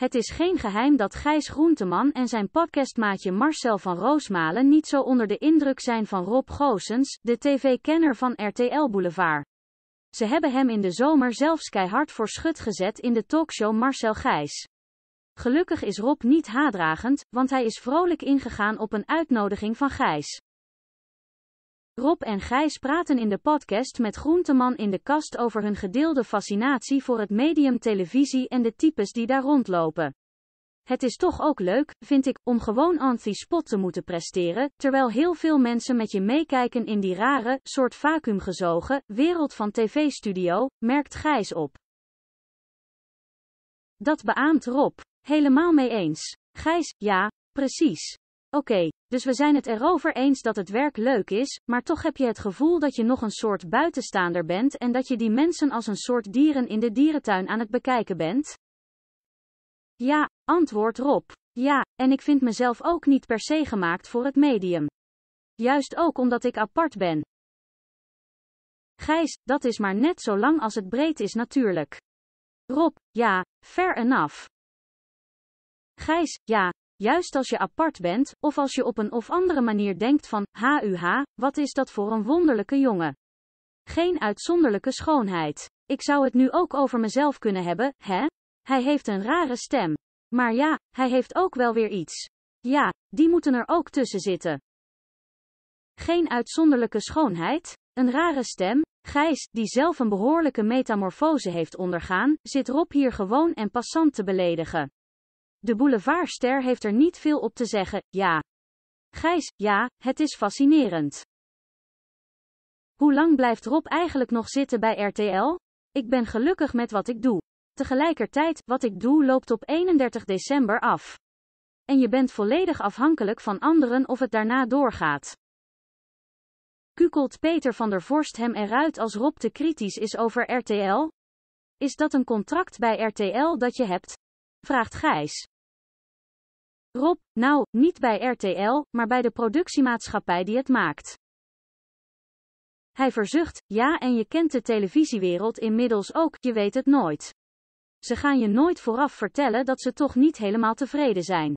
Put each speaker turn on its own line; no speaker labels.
Het is geen geheim dat Gijs Groenteman en zijn podcastmaatje Marcel van Roosmalen niet zo onder de indruk zijn van Rob Goosens, de tv-kenner van RTL Boulevard. Ze hebben hem in de zomer zelfs keihard voor schut gezet in de talkshow Marcel Gijs. Gelukkig is Rob niet haatdragend, want hij is vrolijk ingegaan op een uitnodiging van Gijs. Rob en Gijs praten in de podcast met Groenteman in de kast over hun gedeelde fascinatie voor het medium televisie en de types die daar rondlopen. Het is toch ook leuk, vind ik, om gewoon anti-spot te moeten presteren, terwijl heel veel mensen met je meekijken in die rare, soort vacuümgezogen, wereld van tv-studio, merkt Gijs op. Dat beaamt Rob. Helemaal mee eens. Gijs, ja, precies. Oké, dus we zijn het erover eens dat het werk leuk is, maar toch heb je het gevoel dat je nog een soort buitenstaander bent en dat je die mensen als een soort dieren in de dierentuin aan het bekijken bent? Ja, antwoord Rob. Ja, en ik vind mezelf ook niet per se gemaakt voor het medium. Juist ook omdat ik apart ben. Gijs, dat is maar net zo lang als het breed is natuurlijk. Rob, ja, fair enough. Gijs, ja, Juist als je apart bent, of als je op een of andere manier denkt van, HUH, wat is dat voor een wonderlijke jongen. Geen uitzonderlijke schoonheid. Ik zou het nu ook over mezelf kunnen hebben, hè? Hij heeft een rare stem. Maar ja, hij heeft ook wel weer iets. Ja, die moeten er ook tussen zitten. Geen uitzonderlijke schoonheid, een rare stem, Gijs, die zelf een behoorlijke metamorfose heeft ondergaan, zit Rob hier gewoon en passant te beledigen. De boulevardster heeft er niet veel op te zeggen, ja. Gijs, ja, het is fascinerend. Hoe lang blijft Rob eigenlijk nog zitten bij RTL? Ik ben gelukkig met wat ik doe. Tegelijkertijd, wat ik doe loopt op 31 december af. En je bent volledig afhankelijk van anderen of het daarna doorgaat. Kukelt Peter van der Vorst hem eruit als Rob te kritisch is over RTL? Is dat een contract bij RTL dat je hebt? Vraagt Gijs. Rob, nou, niet bij RTL, maar bij de productiemaatschappij die het maakt. Hij verzucht, ja en je kent de televisiewereld inmiddels ook, je weet het nooit. Ze gaan je nooit vooraf vertellen dat ze toch niet helemaal tevreden zijn.